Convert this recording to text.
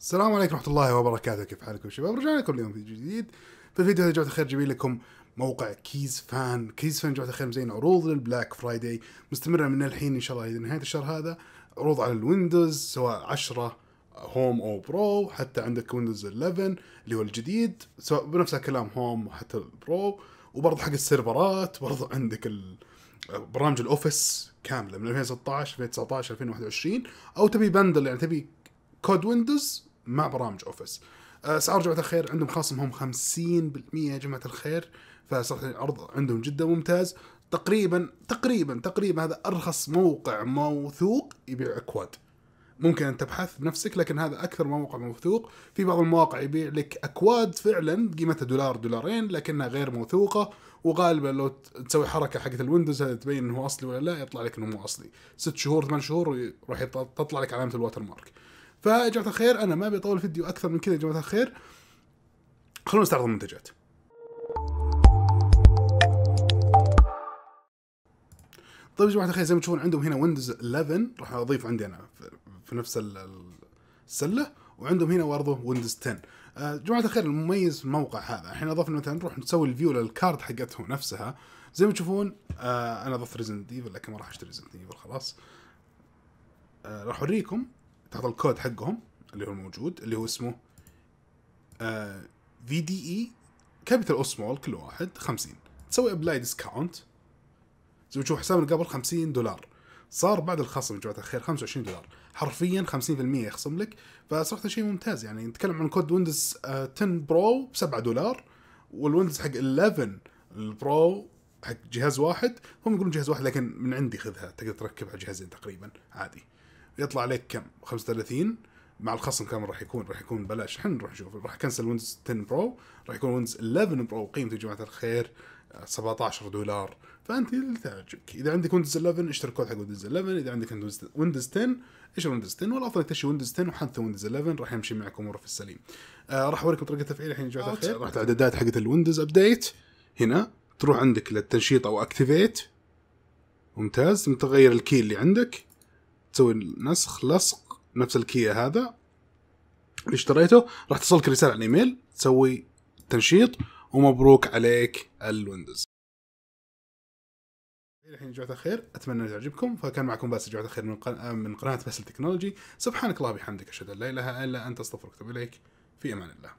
السلام عليكم ورحمة الله وبركاته كيف حالكم شباب رجعنا لكم اليوم في جديد في الفيديو هذا جوعة الخير جايبين لكم موقع كيز فان كيز فان جوعة الخير مزين عروض للبلاك فرايداي مستمرة من الحين إن شاء الله إلى نهاية الشهر هذا عروض على الويندوز سواء 10 هوم او برو حتى عندك ويندوز 11 اللي هو الجديد سواء بنفس الكلام هوم وحتى البرو وبرضه حق السيرفرات برضه عندك ال... برامج الاوفيس كامله من 2016 2019 2021 او تبي بندل يعني تبي كود ويندوز مع برامج اوفيس اسعار أه، جماعه الخير عندهم خصمهم هم 50% يا جماعه الخير فصراحه يعني العرض عندهم جدا ممتاز تقريبا تقريبا تقريبا هذا ارخص موقع موثوق يبيع اكواد ممكن ان تبحث بنفسك لكن هذا اكثر موقع موثوق في بعض المواقع يبيع لك اكواد فعلا قيمتها دولار دولارين لكنها غير موثوقه وغالبا لو تسوي حركه حقت الويندوز هذا تبين انه اصلي ولا لا يطلع لك انه مو اصلي ست شهور ثمان شهور راح تطلع لك علامه الواتر مارك فيا جماعه الخير انا ما اطول فيديو اكثر من كذا يا جماعه الخير خلونا نستعرض المنتجات طيب يا جماعه الخير زي ما تشوفون عندهم هنا ويندوز 11 راح اضيف عندي انا في نفس السله وعندهم هنا برضه ويندوز 10 آه، جماعة الخير المميز في الموقع هذا الحين اضفنا مثلا نروح نسوي الفيو للكارد حقته نفسها زي ما تشوفون آه، انا ضفت ريزنت ايفل لكن ما راح اشتري ريزنت ايفل خلاص آه، راح اوريكم تحط الكود حقهم اللي هو الموجود اللي هو اسمه في دي اي كابيتال او سمول كل واحد 50 تسوي ابلاي ديسكاونت زي ما تشوف حسابنا قبل 50 دولار صار بعد الخصم يا جماعه الخير 25 دولار حرفيا 50% يخصم لك فصراحه شيء ممتاز يعني نتكلم عن كود ويندوز 10 آه، برو ب 7 دولار والويندوز حق 11 البرو حق جهاز واحد هم يقولون جهاز واحد لكن من عندي خذها تقدر تركبها جهازين تقريبا عادي يطلع عليك كم 35 مع الخصم كم راح يكون راح يكون بلاش احنا نروح نشوف راح كنسل ويندوز 10 برو راح يكون ويندوز 11 برو قيمته يا جماعه الخير 17 آه، دولار فانت اللي تعجبك اذا عندك ويندوز 11 اشتري كود حق ويندوز 11 اذا عندك ويندوز 10 اشتري ويندوز 10 والافضل تشتري ويندوز 10 وحتى ويندوز 11 راح يمشي معك اموره في السليم آه راح اوريكم طريقه التفعيل الحين يا جماعه الخير راح الاعدادات حقت الويندوز ابديت هنا تروح عندك للتنشيط او اكتيفيت ممتاز تغير الكي اللي عندك تسوي نسخ لصق نفس الكيا هذا اللي اشتريته راح تصلك رساله على الايميل تسوي تنشيط ومبروك عليك الويندوز الحين جوعة خير اتمنى تعجبكم فكان معكم باسل جوعة خير من قناة من قناه باسل تكنولوجي سبحانك الله وبحمدك اشهد ان لا اله الا انت استغفرك واتوب اليك في امان الله